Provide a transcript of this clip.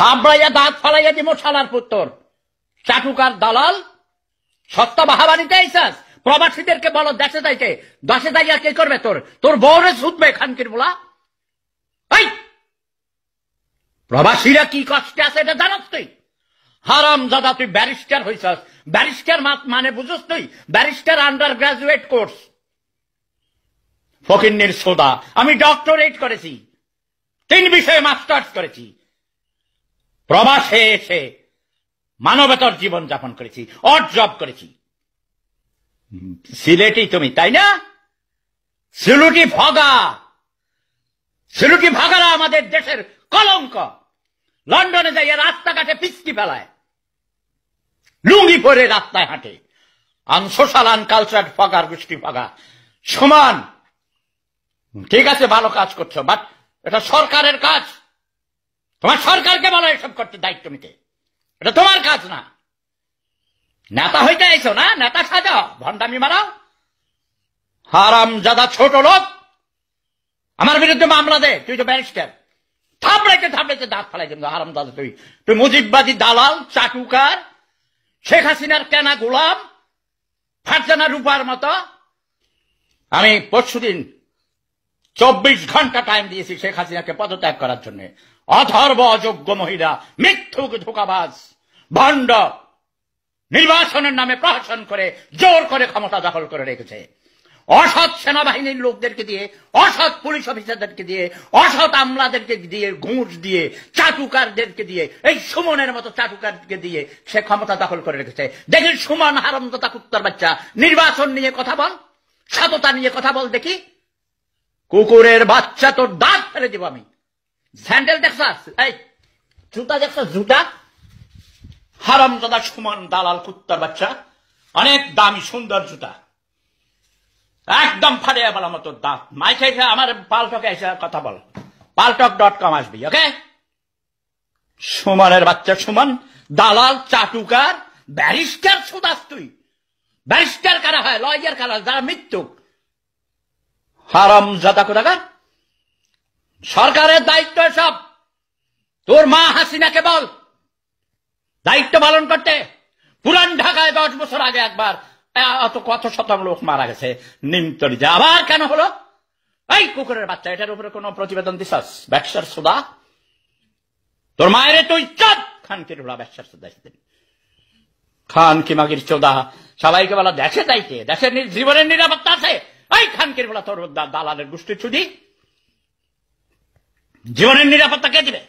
হাবড়াইয়া দাঁত ফালাইয়া দিব শালার পুত্তর চাটুকার দালাল সত্য বাহাবাড়িতে আইসাস প্রবাসীদেরকে বলো দেশে যাইতে দশে যাইয়া কে করবে তোর তোর বউরে শুধবে খানকির বলা প্রবাসীরা কি কষ্টে আছে এটা জানাস তুই হারাম দাদা তুই ব্যারিস্টার হইছাস ব্যারিস্টার মানে বুঝস তুই ব্যারিস্টার আন্ডার গ্রাজুয়েট কোর্স ফকিন্নির সোদা আমি ডক্টরেট করেছি তিন বিষয়ে মাস্টার্স করেছি প্রবাসে এসে মানবতার জীবন যাপন করেছি অট জব করেছি সিলেটি তুমি তাই না সিলুটি ভগা সিলুটি ভাগারা আমাদের দেশের কলঙ্ক লন্ডনে যাইয়া রাস্তাঘাটে পিস্তি ফেলায় লুঙ্গি পরে রাস্তায় হাঁটে আন সোশ্যাল আন কালচার ফাঁকার গোষ্ঠী ফাগা সমান ঠিক আছে ভালো কাজ করছো বাট এটা সরকারের কাজ তোমার সরকারকে বলো এসব করতে দায়িত্ব নিতে এটা তোমার কাজ না নেতা হইতে এসো না নেতা সাজাও ভণ্ডামি মারাও হারাম যাদা ছোট লোক আমার বিরুদ্ধে মামলা দে তুই তো ব্যারিস্টার থাপড়াইতে থাপড়াইতে দাঁত ফেলাই কিন্তু হারাম দাদা তুই তুই মুজিববাদী দালাল চাটুকার শেখ হাসিনার কেনা গোলাম ফারজানা রূপার মতো আমি পরশুদিন চব্বিশ ঘন্টা টাইম দিয়েছি শেখ হাসিনাকে পদত্যাগ করার জন্য অথর্ব অযোগ্য মহিলা মিথ্যুক ধোকাবাজ ভণ্ড নির্বাচনের নামে প্রহসন করে জোর করে ক্ষমতা দখল করে রেখেছে অসৎ সেনাবাহিনীর লোকদেরকে দিয়ে অসৎ পুলিশ অফিসারদেরকে দিয়ে অসৎ আমলাদেরকে দিয়ে ঘুষ দিয়ে চাটুকারদেরকে দিয়ে এই সুমনের মতো চাটুকারকে দিয়ে সে ক্ষমতা দখল করে রেখেছে দেখি সুমন হারমদতা কুত্তার বাচ্চা নির্বাচন নিয়ে কথা বল সততা নিয়ে কথা বল দেখি কুকুরের বাচ্চা তোর দাঁত ফেলে দেব আমি স্যান্ডেল দেখছাস এই জুতা দেখছাস জুতা হারামজাদা সমান দালাল কুত্তার বাচ্চা অনেক দামি সুন্দর জুতা একদম ফাটে বলার মতো দাঁত মাই খাইছে আমার পালটকে এসে কথা বল পালটক ডট কম আসবি ওকে সুমনের বাচ্চা সুমন দালাল চাটুকার ব্যারিস্টার সুদাস তুই ব্যারিস্টার কারা হয় লয়ার কারা যারা মৃত্যু হারাম জাদা কোথাকার সরকারের দায়িত্ব সব তোর মা হাসিনাকে বল দায়িত্ব পালন করতে পুরান ঢাকায় দশ বছর আগে একবার অত কত শত লোক মারা গেছে যে আবার কেন হলো এই কুকুরের বাচ্চা এটার উপরে কোন প্রতিবেদন দিছাস ব্যবসার সুদা তোর মায়ের তুই খান খানকে ঢোলা ব্যবসার সুদা খান কি মাগির চোদা সবাইকে বলা দেশে তাইতে দেশের জীবনের নিরাপত্তা আছে এই খানকে বলা তোর দালালের গোষ্ঠী ছুটি জীবনের নিরাপত্তা কে দিবে